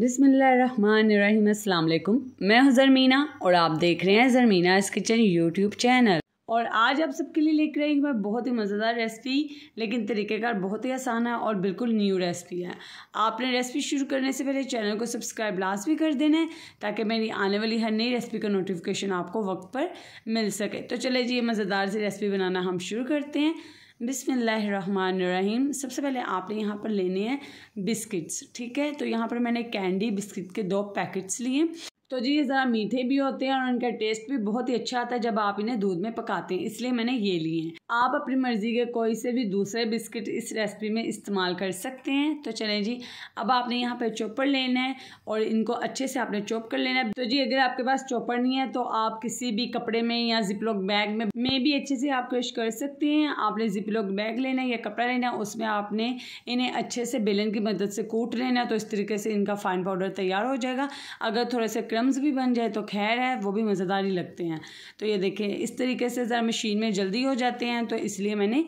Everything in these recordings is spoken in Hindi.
बिसमीम अल्लाम मैं हूं ज़रमीना और आप देख रहे हैं ज़रमीना इस किचन यूट्यूब चैनल और आज आप सबके लिए लेकर आई मैं बहुत ही मज़ेदार रेसिपी लेकिन तरीक़ेकार बहुत ही आसान है और बिल्कुल न्यू रेसिपी है आपने रेसिपी शुरू करने से पहले चैनल को सब्सक्राइब लास्ट भी कर देना है ताकि मेरी आने वाली हर नई रेसिपी का नोटिफिकेशन आपको वक्त पर मिल सके तो चले जी मज़ेदार सी रेसिपी बनाना हम शुरू करते हैं बिसमीम सबसे पहले आपने यहाँ पर लेने हैं बिस्किट्स ठीक है तो यहाँ पर मैंने कैंडी बिस्किट के दो पैकेट्स लिए तो जी ये ज़रा मीठे भी होते हैं और उनका टेस्ट भी बहुत ही अच्छा आता है जब आप इन्हें दूध में पकाते हैं इसलिए मैंने ये लिए हैं आप अपनी मर्ज़ी के कोई से भी दूसरे बिस्किट इस रेसिपी में इस्तेमाल कर सकते हैं तो चलें जी अब आपने यहाँ पर चॉपर लेना है और इनको अच्छे से आपने चॉप कर लेना है तो जी अगर आपके पास चॉपर नहीं है तो आप किसी भी कपड़े में या जिपलॉक बैग में मे भी अच्छे से आप क्रश कर सकते हैं आपने जिपलॉक बैग लेना है या कपड़ा लेना है उसमें आपने इन्हें अच्छे से बेलन की मदद से कूट लेना है तो इस तरीके से इनका फाइन पाउडर तैयार हो जाएगा अगर थोड़े से क्रम्स भी बन जाए तो खैर है वो भी मज़ेदार ही लगते हैं तो ये देखें इस तरीके से ज़रा मशीन में जल्दी हो जाते हैं तो इसलिए मैंने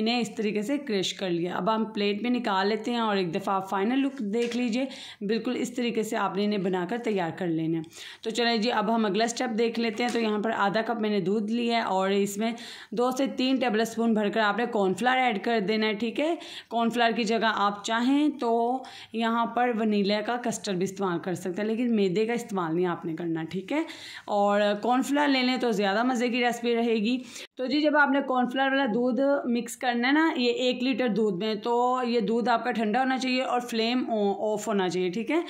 इन्हें इस तरीके से क्रश कर लिया अब हम प्लेट में निकाल लेते हैं और एक दफ़ा फाइनल लुक देख लीजिए बिल्कुल इस तरीके से आपने इन्हें बनाकर तैयार कर लेना तो चलें जी अब हम अगला स्टेप देख लेते हैं तो यहाँ पर आधा कप मैंने दूध लिया है और इसमें दो से तीन टेबल स्पून भरकर आपने कॉर्नफ्लावर ऐड कर देना है ठीक है कॉर्नफ्लावर की जगह आप चाहें तो यहाँ पर वनीला का कस्टर्ड भी इस्तेमाल कर सकते हैं लेकिन मैदे का इस्तेमाल निकालनी आपने करना ठीक है और कॉर्नफ्लोर ले लें तो ज़्यादा मज़े की रेसिपी रहेगी तो जी जब आपने कॉर्नफ्लावर वाला दूध मिक्स करना है ना ये एक लीटर दूध में तो ये दूध आपका ठंडा होना चाहिए और फ्लेम ऑफ होना चाहिए ठीक है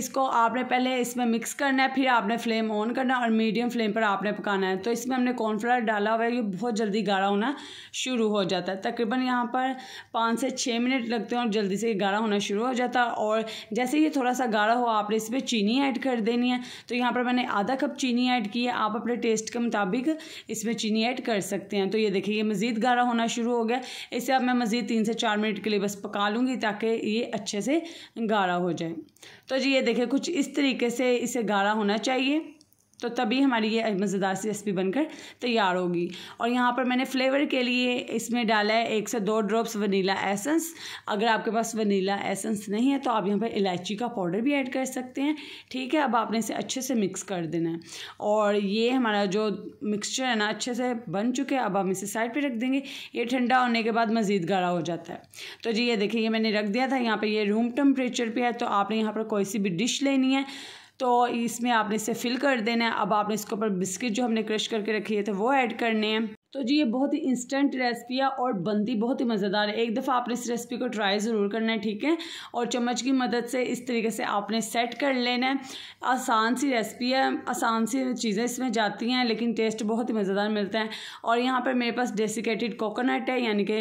इसको आपने पहले इसमें मिक्स करना है फिर आपने फ्लेम ऑन करना और मीडियम फ्लेम पर आपने पकाना है तो इसमें हमने कॉर्नफ्लावर डाला हुआ है ये बहुत जल्दी गाढ़ा होना शुरू हो जाता है तकरीबन यहाँ पर पाँच से छः मिनट लगते हैं और जल्दी से गाढ़ा होना शुरू हो जाता है और जैसे ये थोड़ा सा गाढ़ा हो आपने इसमें चीनी ऐड कर देनी है तो यहाँ पर मैंने आधा कप चीनी ऐड की है आप अपने टेस्ट के मुताबिक इसमें चीनी ऐड कर सकते हैं तो ये देखिए ये मज़ीद गाढ़ा होना शुरू हो गया इसे अब मैं मज़ीद तीन से चार मिनट के लिए बस पका लूँगी ताकि ये अच्छे से गाढ़ा हो जाए तो जी ये देखिए कुछ इस तरीके से इसे गाढ़ा होना चाहिए तो तभी हमारी ये मज़ेदार सी रेसिपी बनकर तैयार होगी और यहाँ पर मैंने फ्लेवर के लिए इसमें डाला है एक से दो ड्रॉप्स वनीला एसेंस अगर आपके पास वनीला एसेंस नहीं है तो आप यहाँ पर इलायची का पाउडर भी ऐड कर सकते हैं ठीक है अब आपने इसे अच्छे से मिक्स कर देना है और ये हमारा जो मिक्सचर है ना अच्छे से बन चुके हैं अब हम इसे साइड पर रख देंगे ये ठंडा होने के बाद मज़ीद गाढ़ा हो जाता है तो जी ये देखिए ये मैंने रख दिया था यहाँ पर ये रूम टेम्परेचर पर है तो आपने यहाँ पर कोई सी भी डिश लेनी है तो इसमें आपने इसे फिल कर देना है अब आपने इसके ऊपर बिस्किट जो हमने क्रश करके रखी है तो वो ऐड करने हैं तो जी ये बहुत ही इंस्टेंट रेसिपी है और बनती बहुत ही मज़ेदार है एक दफ़ा आपने इस रेसिपी को ट्राई ज़रूर करना है ठीक है और चम्मच की मदद से इस तरीके से आपने सेट कर लेना है आसान सी रेसिपी है आसान सी चीज़ें इसमें जाती हैं लेकिन टेस्ट बहुत ही मज़ेदार मिलता है और यहाँ पर मेरे पास डेसिकेटेड कोकोनट है यानी कि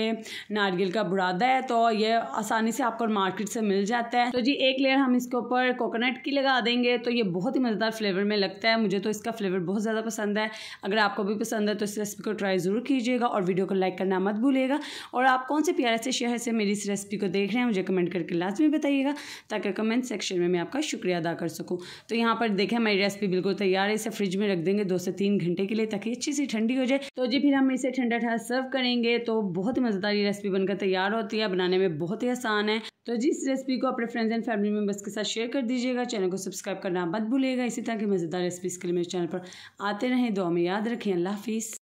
नारियल का बुरादा है तो ये आसानी से आपको मार्केट से मिल जाता है तो जी एक लेयर हम इसके ऊपर कोकोनट की लगा देंगे तो ये बहुत ही मज़ेदार फ्लेवर में लगता है मुझे तो इसका फ्लेवर बहुत ज़्यादा पसंद है अगर आपको भी पसंद है तो इस रेसिपी को ट्राई ज़रूर कीजिएगा और वीडियो को लाइक करना मत भूलिएगा और आप कौन से प्यारे से शहर से मेरी इस रेसिपी को देख रहे हैं मुझे कमेंट करके लास्ट में बताइएगा ताकि कमेंट सेक्शन में मैं आपका शुक्रिया अदा कर सकूँ तो यहाँ पर देखें हमारी रेसिपी बिल्कुल तैयार है इसे फ्रिज में रख देंगे दो से तीन घंटे के लिए ताकि अच्छी सी ठंडी हो जाए तो जी फिर हम इसे ठंडा ठंडा सर्व करेंगे तो बहुत ही मज़ेदार ये रेसिपी बनकर तैयार होती है बनाने में बहुत ही आसान है तो जिस रेसिपी को अपने फ्रेंड्स एंड फैमिली मेंबर्स के साथ शेयर कर दीजिएगा चैनल को सब्सक्राइब करना मत भूलिएगा इसी तरह की मज़ेदार रेसिपीज़ के लिए मेरे चैनल पर आते रहें दो में याद रखें अल्लाह हाफिज़